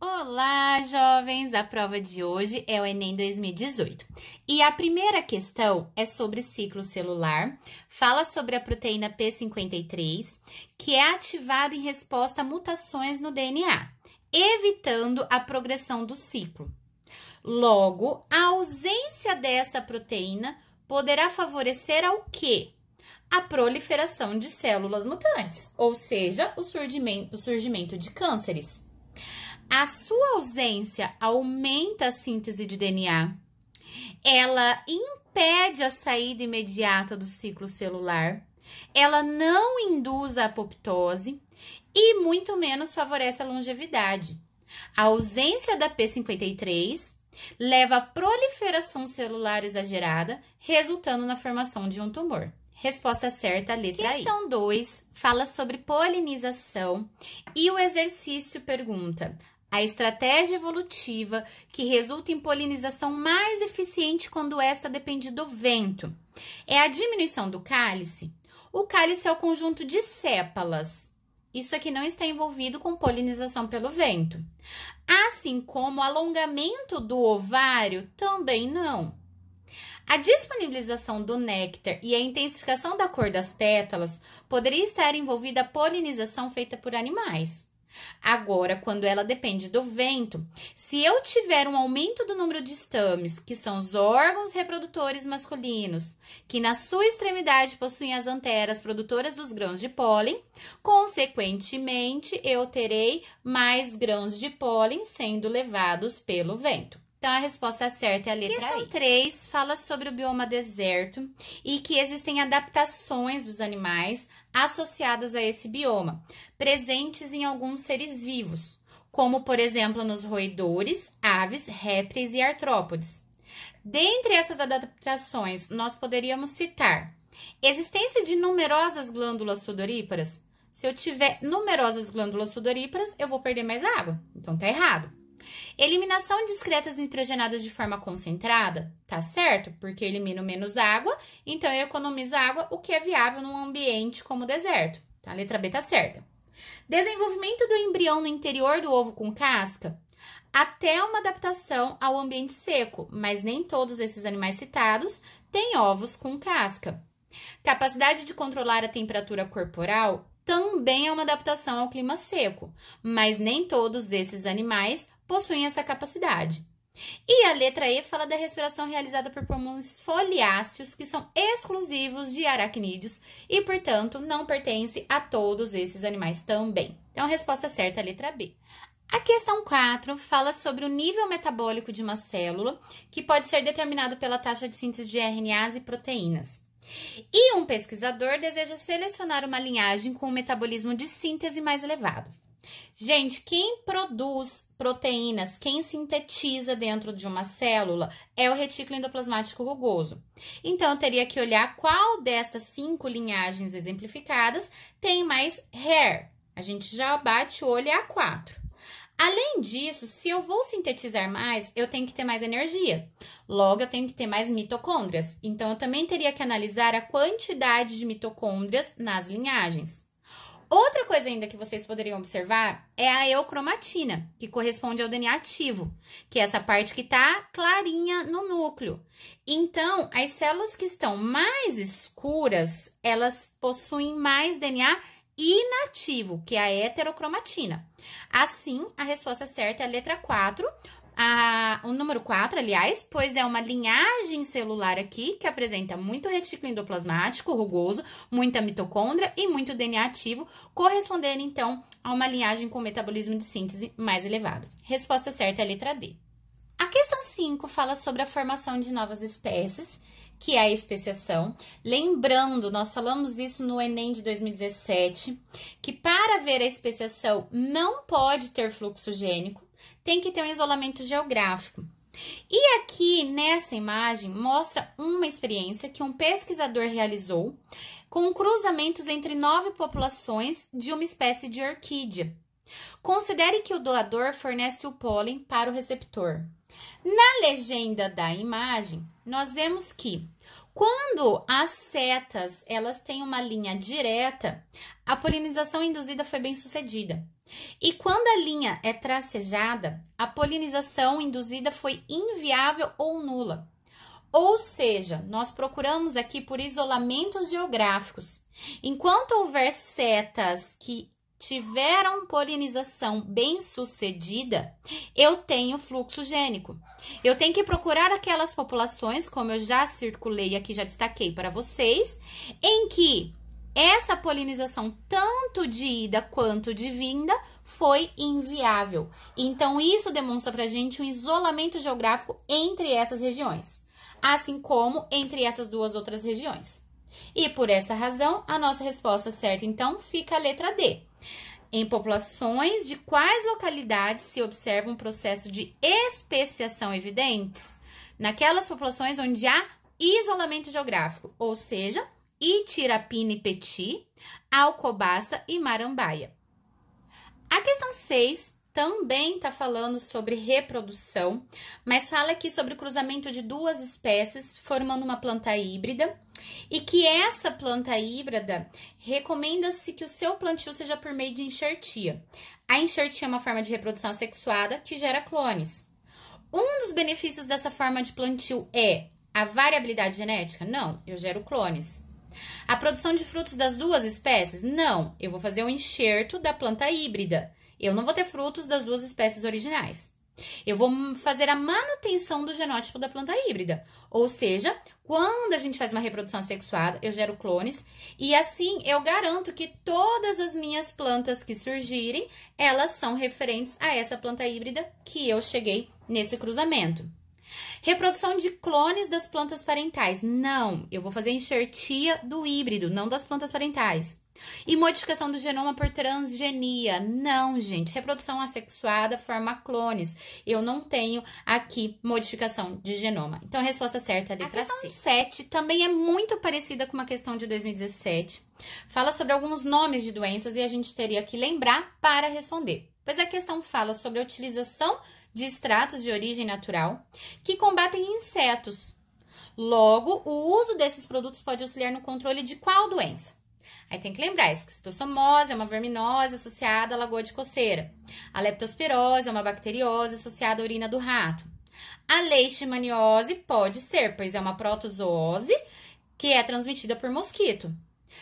Olá, jovens! A prova de hoje é o Enem 2018. E a primeira questão é sobre ciclo celular, fala sobre a proteína P53, que é ativada em resposta a mutações no DNA, evitando a progressão do ciclo. Logo, a ausência dessa proteína poderá favorecer ao quê? A proliferação de células mutantes, ou seja, o surgimento, o surgimento de cânceres a sua ausência aumenta a síntese de DNA. Ela impede a saída imediata do ciclo celular. Ela não induz a apoptose e muito menos favorece a longevidade. A ausência da P53 leva à proliferação celular exagerada, resultando na formação de um tumor. Resposta certa, letra Questão I. 2 fala sobre polinização e o exercício pergunta: a estratégia evolutiva que resulta em polinização mais eficiente quando esta depende do vento é a diminuição do cálice. O cálice é o conjunto de sépalas. Isso aqui não está envolvido com polinização pelo vento. Assim como o alongamento do ovário também não. A disponibilização do néctar e a intensificação da cor das pétalas poderia estar envolvida a polinização feita por animais. Agora, quando ela depende do vento, se eu tiver um aumento do número de estames, que são os órgãos reprodutores masculinos, que na sua extremidade possuem as anteras produtoras dos grãos de pólen, consequentemente eu terei mais grãos de pólen sendo levados pelo vento. Então, a resposta certa é a letra Questão I. 3 fala sobre o bioma deserto e que existem adaptações dos animais associadas a esse bioma, presentes em alguns seres vivos, como, por exemplo, nos roedores, aves, répteis e artrópodes. Dentre essas adaptações, nós poderíamos citar existência de numerosas glândulas sudoríparas. Se eu tiver numerosas glândulas sudoríparas, eu vou perder mais água. Então, tá errado. Eliminação de excretas nitrogenadas de forma concentrada, tá certo? Porque eu elimino menos água, então eu economizo água, o que é viável num ambiente como o deserto. Então, a letra B tá certa. Desenvolvimento do embrião no interior do ovo com casca, até uma adaptação ao ambiente seco, mas nem todos esses animais citados têm ovos com casca. Capacidade de controlar a temperatura corporal também é uma adaptação ao clima seco, mas nem todos esses animais possuem essa capacidade. E a letra E fala da respiração realizada por pulmões foliáceos, que são exclusivos de aracnídeos e, portanto, não pertence a todos esses animais também. Então, a resposta é certa é a letra B. A questão 4 fala sobre o nível metabólico de uma célula, que pode ser determinado pela taxa de síntese de RNAs e proteínas. E um pesquisador deseja selecionar uma linhagem com um metabolismo de síntese mais elevado. Gente, quem produz proteínas, quem sintetiza dentro de uma célula é o retículo endoplasmático rugoso. Então, eu teria que olhar qual destas cinco linhagens exemplificadas tem mais hair. A gente já bate o olho a quatro. Além disso, se eu vou sintetizar mais, eu tenho que ter mais energia. Logo, eu tenho que ter mais mitocôndrias. Então, eu também teria que analisar a quantidade de mitocôndrias nas linhagens. Outra coisa ainda que vocês poderiam observar é a eucromatina, que corresponde ao DNA ativo, que é essa parte que está clarinha no núcleo. Então, as células que estão mais escuras, elas possuem mais DNA inativo, que é a heterocromatina. Assim, a resposta certa é a letra 4, a, o número 4, aliás, pois é uma linhagem celular aqui que apresenta muito retículo endoplasmático rugoso, muita mitocôndria e muito DNA ativo, correspondendo então a uma linhagem com metabolismo de síntese mais elevado. Resposta certa é a letra D. A questão 5 fala sobre a formação de novas espécies que é a especiação. Lembrando, nós falamos isso no Enem de 2017, que para ver a especiação não pode ter fluxo gênico, tem que ter um isolamento geográfico. E aqui nessa imagem mostra uma experiência que um pesquisador realizou com cruzamentos entre nove populações de uma espécie de orquídea. Considere que o doador fornece o pólen para o receptor. Na legenda da imagem, nós vemos que quando as setas elas têm uma linha direta, a polinização induzida foi bem sucedida. E quando a linha é tracejada, a polinização induzida foi inviável ou nula. Ou seja, nós procuramos aqui por isolamentos geográficos. Enquanto houver setas que tiveram polinização bem sucedida, eu tenho fluxo gênico. Eu tenho que procurar aquelas populações, como eu já circulei aqui, já destaquei para vocês, em que essa polinização, tanto de ida quanto de vinda, foi inviável. Então, isso demonstra para a gente um isolamento geográfico entre essas regiões, assim como entre essas duas outras regiões. E por essa razão, a nossa resposta certa, então, fica a letra D. Em populações de quais localidades se observa um processo de especiação evidentes? Naquelas populações onde há isolamento geográfico, ou seja, Itirapina e Peti, Alcobaça e Marambaia. A questão 6 também está falando sobre reprodução, mas fala aqui sobre o cruzamento de duas espécies, formando uma planta híbrida, e que essa planta híbrida recomenda-se que o seu plantio seja por meio de enxertia. A enxertia é uma forma de reprodução sexuada que gera clones. Um dos benefícios dessa forma de plantio é a variabilidade genética? Não, eu gero clones. A produção de frutos das duas espécies? Não, eu vou fazer um enxerto da planta híbrida. Eu não vou ter frutos das duas espécies originais. Eu vou fazer a manutenção do genótipo da planta híbrida. Ou seja, quando a gente faz uma reprodução sexuada, eu gero clones e assim eu garanto que todas as minhas plantas que surgirem, elas são referentes a essa planta híbrida que eu cheguei nesse cruzamento. Reprodução de clones das plantas parentais. Não, eu vou fazer enxertia do híbrido, não das plantas parentais. E modificação do genoma por transgenia. Não, gente. Reprodução assexuada forma clones. Eu não tenho aqui modificação de genoma. Então, a resposta certa é a letra a questão C. 7 também é muito parecida com uma questão de 2017. Fala sobre alguns nomes de doenças e a gente teria que lembrar para responder. Pois a questão fala sobre a utilização de extratos de origem natural que combatem insetos. Logo, o uso desses produtos pode auxiliar no controle de qual doença? Aí tem que lembrar, a esquistossomose é uma verminose associada à lagoa de coceira. A leptospirose é uma bacteriose associada à urina do rato. A leishmaniose pode ser, pois é uma protozoose que é transmitida por mosquito.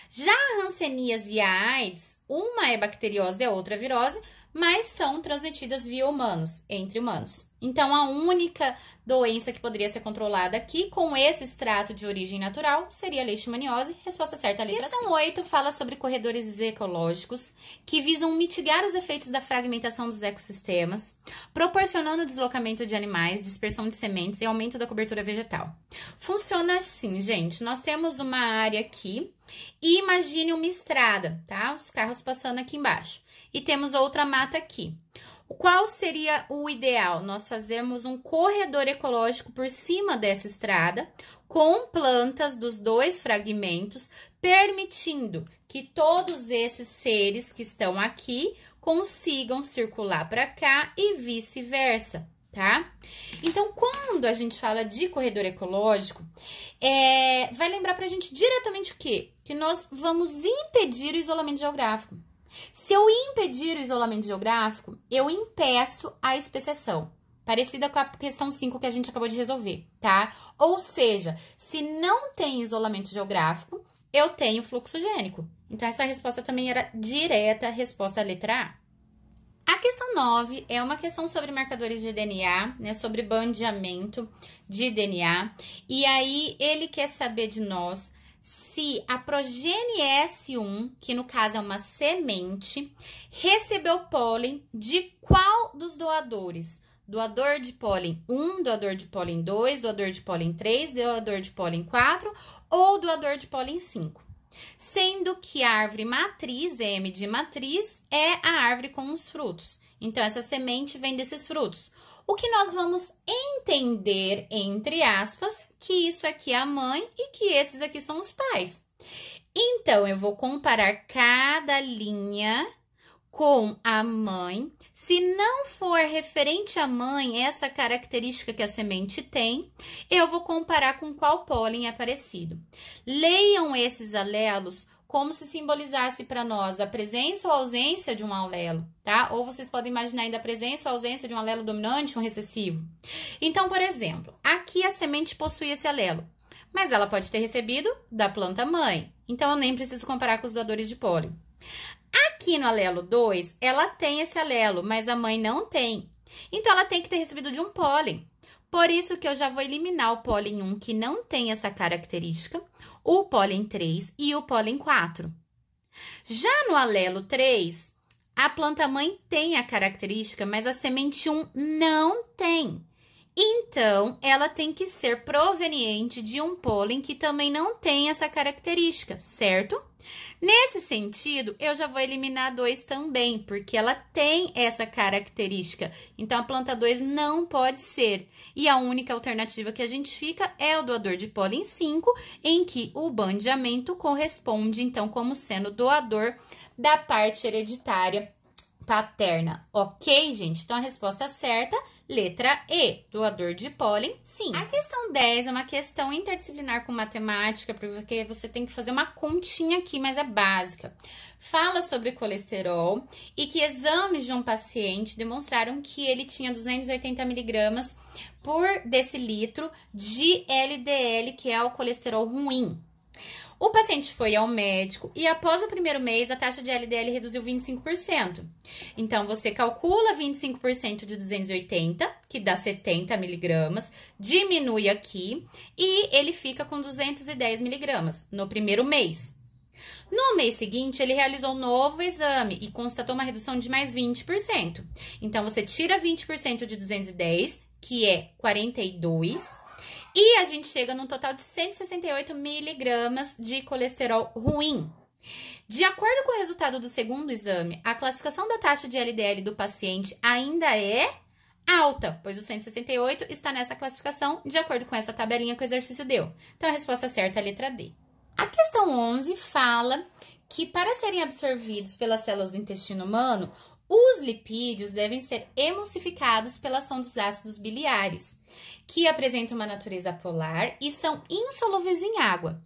Já a Hanseníase e a AIDS, uma é bacteriose e a outra é virose, mas são transmitidas via humanos, entre humanos. Então, a única doença que poderia ser controlada aqui com esse extrato de origem natural seria a leishmaniose. Resposta certa, a letra Questão 8 fala sobre corredores ecológicos que visam mitigar os efeitos da fragmentação dos ecossistemas, proporcionando deslocamento de animais, dispersão de sementes e aumento da cobertura vegetal. Funciona assim, gente. Nós temos uma área aqui e imagine uma estrada, tá? Os carros passando aqui embaixo. E temos outra mata aqui. Qual seria o ideal? Nós fazermos um corredor ecológico por cima dessa estrada, com plantas dos dois fragmentos, permitindo que todos esses seres que estão aqui consigam circular para cá e vice-versa tá? Então, quando a gente fala de corredor ecológico, é, vai lembrar pra gente diretamente o quê? Que nós vamos impedir o isolamento geográfico. Se eu impedir o isolamento geográfico, eu impeço a especiação. Parecida com a questão 5 que a gente acabou de resolver, tá? Ou seja, se não tem isolamento geográfico, eu tenho fluxo gênico. Então, essa resposta também era direta resposta à letra A. A questão 9 é uma questão sobre marcadores de DNA, né, sobre bandeamento de DNA. E aí ele quer saber de nós se a progênie S1, que no caso é uma semente, recebeu pólen de qual dos doadores? Doador de pólen 1, doador de pólen 2, doador de pólen 3, doador de pólen 4 ou doador de pólen 5. Sendo que a árvore matriz, M de matriz, é a árvore com os frutos. Então, essa semente vem desses frutos. O que nós vamos entender, entre aspas, que isso aqui é a mãe e que esses aqui são os pais. Então, eu vou comparar cada linha com a mãe se não for referente à mãe, essa característica que a semente tem, eu vou comparar com qual pólen é parecido. Leiam esses alelos como se simbolizasse para nós a presença ou ausência de um alelo, tá? Ou vocês podem imaginar ainda a presença ou ausência de um alelo dominante, um recessivo. Então, por exemplo, aqui a semente possui esse alelo, mas ela pode ter recebido da planta mãe. Então, eu nem preciso comparar com os doadores de pólen. Aqui no alelo 2, ela tem esse alelo, mas a mãe não tem. Então, ela tem que ter recebido de um pólen. Por isso que eu já vou eliminar o pólen 1, que não tem essa característica, o pólen 3 e o pólen 4. Já no alelo 3, a planta mãe tem a característica, mas a semente 1 não tem. Então, ela tem que ser proveniente de um pólen que também não tem essa característica, certo? Nesse sentido, eu já vou eliminar 2 também, porque ela tem essa característica. Então, a planta 2 não pode ser. E a única alternativa que a gente fica é o doador de pólen 5, em que o bandeamento corresponde, então, como sendo doador da parte hereditária paterna. Ok, gente? Então, a resposta certa é Letra E, doador de pólen, sim. A questão 10 é uma questão interdisciplinar com matemática, porque você tem que fazer uma continha aqui, mas é básica. Fala sobre colesterol e que exames de um paciente demonstraram que ele tinha 280 miligramas por decilitro de LDL, que é o colesterol ruim. O paciente foi ao médico e após o primeiro mês a taxa de LDL reduziu 25%. Então você calcula 25% de 280, que dá 70 miligramas, diminui aqui e ele fica com 210 miligramas no primeiro mês. No mês seguinte, ele realizou um novo exame e constatou uma redução de mais 20%. Então você tira 20% de 210, que é 42 e a gente chega num total de 168 miligramas de colesterol ruim. De acordo com o resultado do segundo exame, a classificação da taxa de LDL do paciente ainda é alta, pois o 168 está nessa classificação de acordo com essa tabelinha que o exercício deu. Então, a resposta certa é a letra D. A questão 11 fala que para serem absorvidos pelas células do intestino humano, os lipídios devem ser emulsificados pela ação dos ácidos biliares, que apresentam uma natureza polar e são insolúveis em água.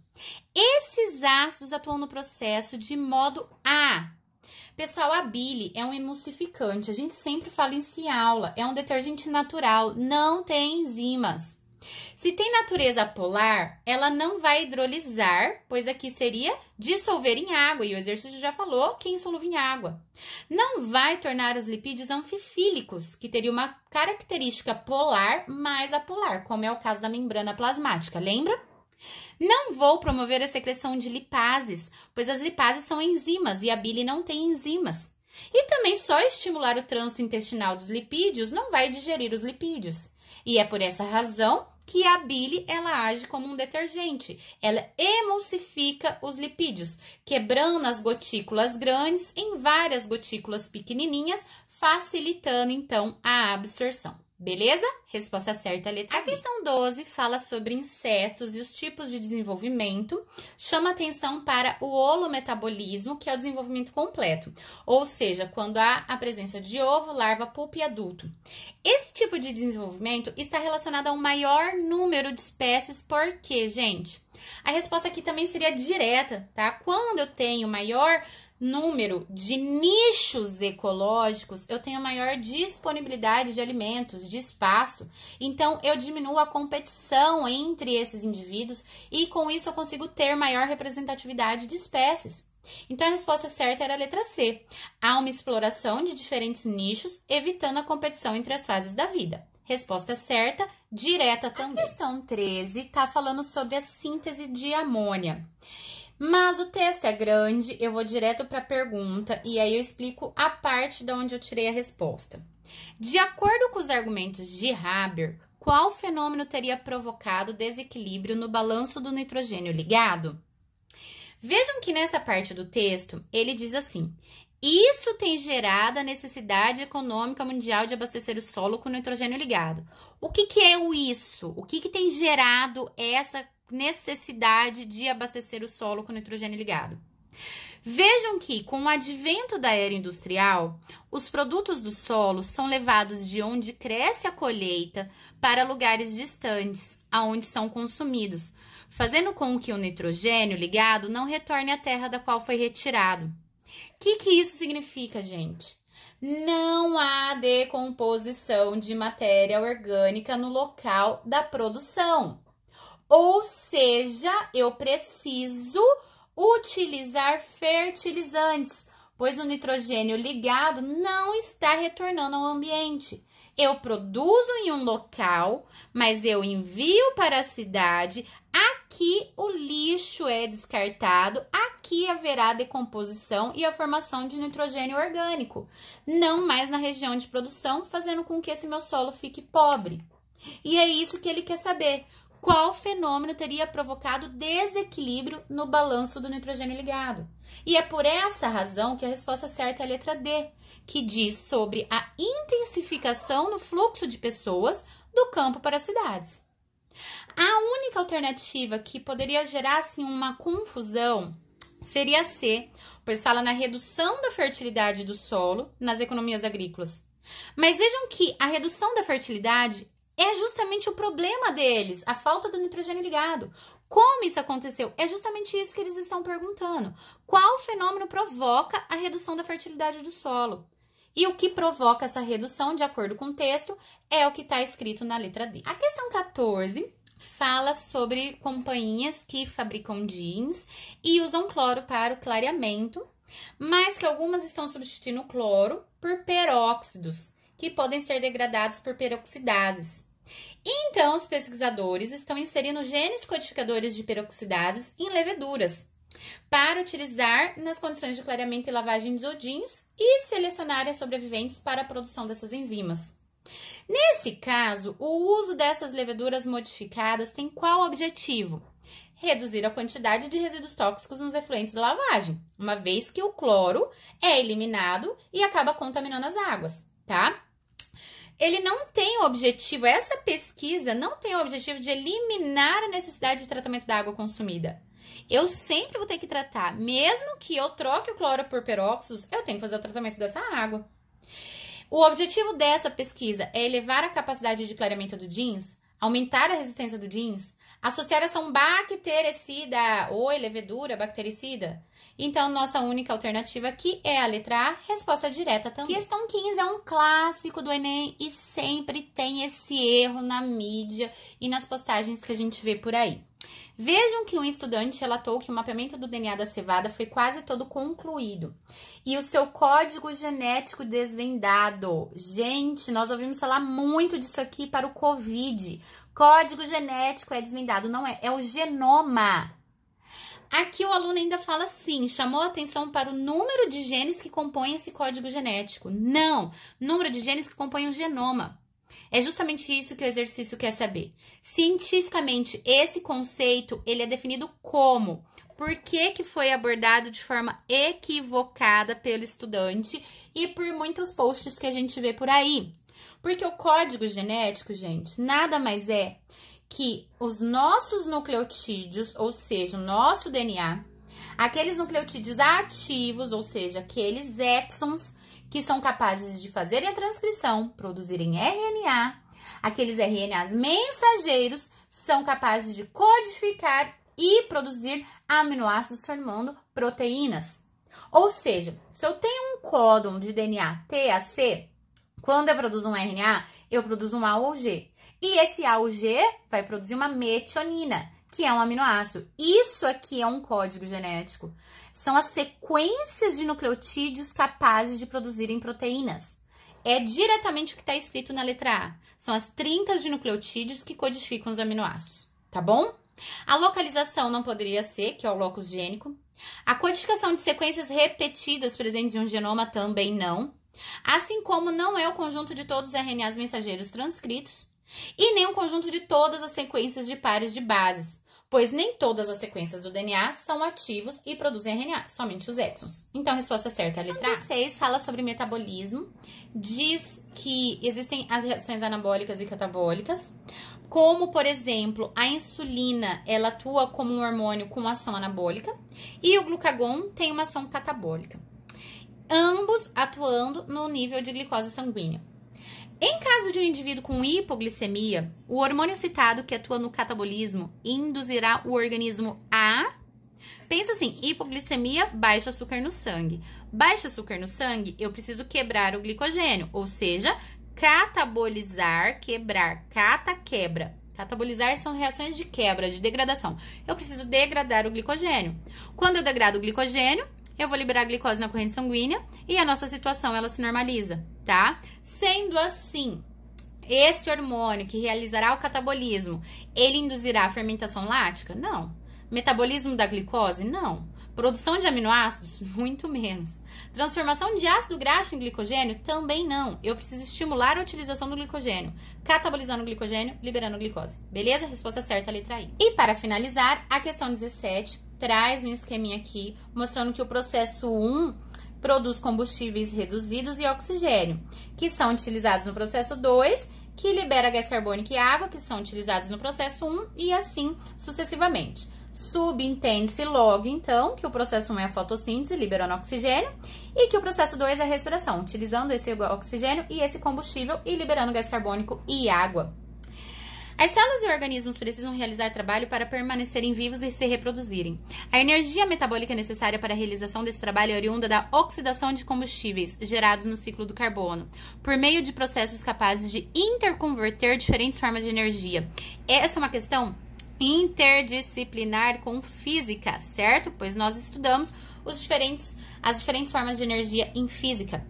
Esses ácidos atuam no processo de modo a Pessoal, a bile é um emulsificante. A gente sempre fala isso em aula. É um detergente natural, não tem enzimas. Se tem natureza polar, ela não vai hidrolisar, pois aqui seria dissolver em água, e o exercício já falou que é insolúvel em água. Não vai tornar os lipídios anfifílicos, que teria uma característica polar mais apolar, como é o caso da membrana plasmática, lembra? Não vou promover a secreção de lipases, pois as lipases são enzimas e a bile não tem enzimas. E também só estimular o trânsito intestinal dos lipídios não vai digerir os lipídios. E é por essa razão que a bile ela age como um detergente. Ela emulsifica os lipídios, quebrando as gotículas grandes em várias gotículas pequenininhas, facilitando então a absorção. Beleza? Resposta certa, letra A A questão 12 fala sobre insetos e os tipos de desenvolvimento. Chama atenção para o holometabolismo, que é o desenvolvimento completo, ou seja, quando há a presença de ovo, larva, pulpa e adulto. Esse tipo de desenvolvimento está relacionado a um maior número de espécies, porque, gente, a resposta aqui também seria direta, tá? Quando eu tenho maior número de nichos ecológicos, eu tenho maior disponibilidade de alimentos, de espaço. Então, eu diminuo a competição entre esses indivíduos e com isso eu consigo ter maior representatividade de espécies. Então, a resposta certa era a letra C. Há uma exploração de diferentes nichos, evitando a competição entre as fases da vida. Resposta certa, direta também. A questão 13 está falando sobre a síntese de amônia. Mas o texto é grande, eu vou direto para a pergunta e aí eu explico a parte de onde eu tirei a resposta. De acordo com os argumentos de Haber, qual fenômeno teria provocado desequilíbrio no balanço do nitrogênio ligado? Vejam que nessa parte do texto ele diz assim: isso tem gerado a necessidade econômica mundial de abastecer o solo com nitrogênio ligado. O que, que é o isso? O que, que tem gerado essa necessidade de abastecer o solo com nitrogênio ligado. Vejam que, com o advento da era industrial, os produtos do solo são levados de onde cresce a colheita para lugares distantes, aonde são consumidos, fazendo com que o nitrogênio ligado não retorne à terra da qual foi retirado. O que, que isso significa, gente? Não há decomposição de matéria orgânica no local da produção. Ou seja, eu preciso utilizar fertilizantes, pois o nitrogênio ligado não está retornando ao ambiente. Eu produzo em um local, mas eu envio para a cidade. Aqui o lixo é descartado, aqui haverá decomposição e a formação de nitrogênio orgânico, não mais na região de produção, fazendo com que esse meu solo fique pobre. E é isso que ele quer saber qual fenômeno teria provocado desequilíbrio no balanço do nitrogênio ligado. E é por essa razão que a resposta certa é a letra D, que diz sobre a intensificação no fluxo de pessoas do campo para as cidades. A única alternativa que poderia gerar assim, uma confusão seria C, pois fala na redução da fertilidade do solo nas economias agrícolas. Mas vejam que a redução da fertilidade é justamente o problema deles, a falta do nitrogênio ligado. Como isso aconteceu? É justamente isso que eles estão perguntando. Qual fenômeno provoca a redução da fertilidade do solo? E o que provoca essa redução, de acordo com o texto, é o que está escrito na letra D. A questão 14 fala sobre companhias que fabricam jeans e usam cloro para o clareamento, mas que algumas estão substituindo o cloro por peróxidos, que podem ser degradados por peroxidases. Então, os pesquisadores estão inserindo genes codificadores de peroxidases em leveduras para utilizar nas condições de clareamento e lavagem de odins e selecionar as sobreviventes para a produção dessas enzimas. Nesse caso, o uso dessas leveduras modificadas tem qual objetivo? Reduzir a quantidade de resíduos tóxicos nos efluentes da lavagem, uma vez que o cloro é eliminado e acaba contaminando as águas, tá? ele não tem o objetivo, essa pesquisa não tem o objetivo de eliminar a necessidade de tratamento da água consumida. Eu sempre vou ter que tratar, mesmo que eu troque o cloro por peróxidos, eu tenho que fazer o tratamento dessa água. O objetivo dessa pesquisa é elevar a capacidade de clareamento do jeans, aumentar a resistência do jeans, Associar ação bactericida ou levedura bactericida? Então, nossa única alternativa aqui é a letra A, resposta direta também. Questão 15 é um clássico do Enem e sempre tem esse erro na mídia e nas postagens que a gente vê por aí. Vejam que um estudante relatou que o mapeamento do DNA da cevada foi quase todo concluído e o seu código genético desvendado. Gente, nós ouvimos falar muito disso aqui para o Covid. Código genético é desvendado, não é, é o genoma. Aqui o aluno ainda fala assim: chamou atenção para o número de genes que compõem esse código genético. Não, número de genes que compõem o genoma. É justamente isso que o exercício quer saber. Cientificamente, esse conceito ele é definido como? Por que, que foi abordado de forma equivocada pelo estudante e por muitos posts que a gente vê por aí? Porque o código genético, gente, nada mais é que os nossos nucleotídeos, ou seja, o nosso DNA, aqueles nucleotídeos ativos, ou seja, aqueles exons que são capazes de fazerem a transcrição, produzirem RNA, aqueles RNAs mensageiros são capazes de codificar e produzir aminoácidos formando proteínas. Ou seja, se eu tenho um códon de DNA TAC, quando eu produzo um RNA, eu produzo um A ou G. E esse A ou G vai produzir uma metionina, que é um aminoácido. Isso aqui é um código genético. São as sequências de nucleotídeos capazes de produzirem proteínas. É diretamente o que está escrito na letra A. São as 30 de nucleotídeos que codificam os aminoácidos, tá bom? A localização não poderia ser, que é o locus gênico. A codificação de sequências repetidas presentes em um genoma também não assim como não é o conjunto de todos os RNAs mensageiros transcritos e nem o conjunto de todas as sequências de pares de bases, pois nem todas as sequências do DNA são ativos e produzem RNA, somente os exons. Então, a resposta certa é a letra A. 6 fala sobre metabolismo, diz que existem as reações anabólicas e catabólicas, como, por exemplo, a insulina, ela atua como um hormônio com ação anabólica, e o glucagon tem uma ação catabólica ambos atuando no nível de glicose sanguínea. Em caso de um indivíduo com hipoglicemia, o hormônio citado que atua no catabolismo induzirá o organismo a. Pensa assim: hipoglicemia, baixo açúcar no sangue. Baixo açúcar no sangue, eu preciso quebrar o glicogênio, ou seja, catabolizar, quebrar, cata, quebra. Catabolizar são reações de quebra, de degradação. Eu preciso degradar o glicogênio. Quando eu degrado o glicogênio, eu vou liberar glicose na corrente sanguínea e a nossa situação ela se normaliza, tá? Sendo assim, esse hormônio que realizará o catabolismo, ele induzirá a fermentação lática? Não. Metabolismo da glicose? Não. Produção de aminoácidos? Muito menos. Transformação de ácido graxo em glicogênio? Também não. Eu preciso estimular a utilização do glicogênio, catabolizando o glicogênio, liberando glicose. Beleza? Resposta certa, letra I. E para finalizar, a questão 17, traz um esqueminha aqui mostrando que o processo 1 produz combustíveis reduzidos e oxigênio, que são utilizados no processo 2, que libera gás carbônico e água, que são utilizados no processo 1 e assim sucessivamente. Subentende-se logo, então, que o processo 1 é a fotossíntese, liberando oxigênio, e que o processo 2 é a respiração, utilizando esse oxigênio e esse combustível e liberando gás carbônico e água. As células e organismos precisam realizar trabalho para permanecerem vivos e se reproduzirem. A energia metabólica necessária para a realização desse trabalho é oriunda da oxidação de combustíveis gerados no ciclo do carbono, por meio de processos capazes de interconverter diferentes formas de energia. Essa é uma questão interdisciplinar com física, certo? Pois nós estudamos os diferentes, as diferentes formas de energia em física.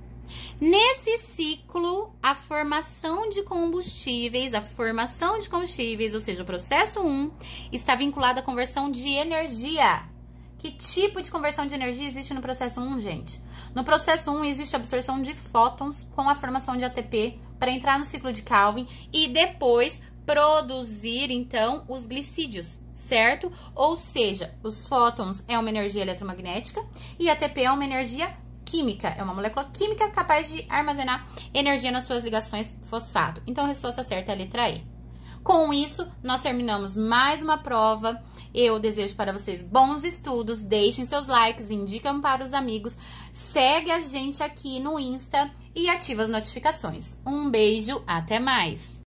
Nesse ciclo, a formação de combustíveis, a formação de combustíveis, ou seja, o processo 1, está vinculado à conversão de energia. Que tipo de conversão de energia existe no processo 1, gente? No processo 1 existe a absorção de fótons com a formação de ATP para entrar no ciclo de Calvin e depois produzir então os glicídios, certo? Ou seja, os fótons é uma energia eletromagnética e ATP é uma energia química, é uma molécula química capaz de armazenar energia nas suas ligações fosfato. Então, a resposta certa é a letra E. Com isso, nós terminamos mais uma prova. Eu desejo para vocês bons estudos, deixem seus likes, indicam para os amigos, segue a gente aqui no Insta e ativa as notificações. Um beijo, até mais!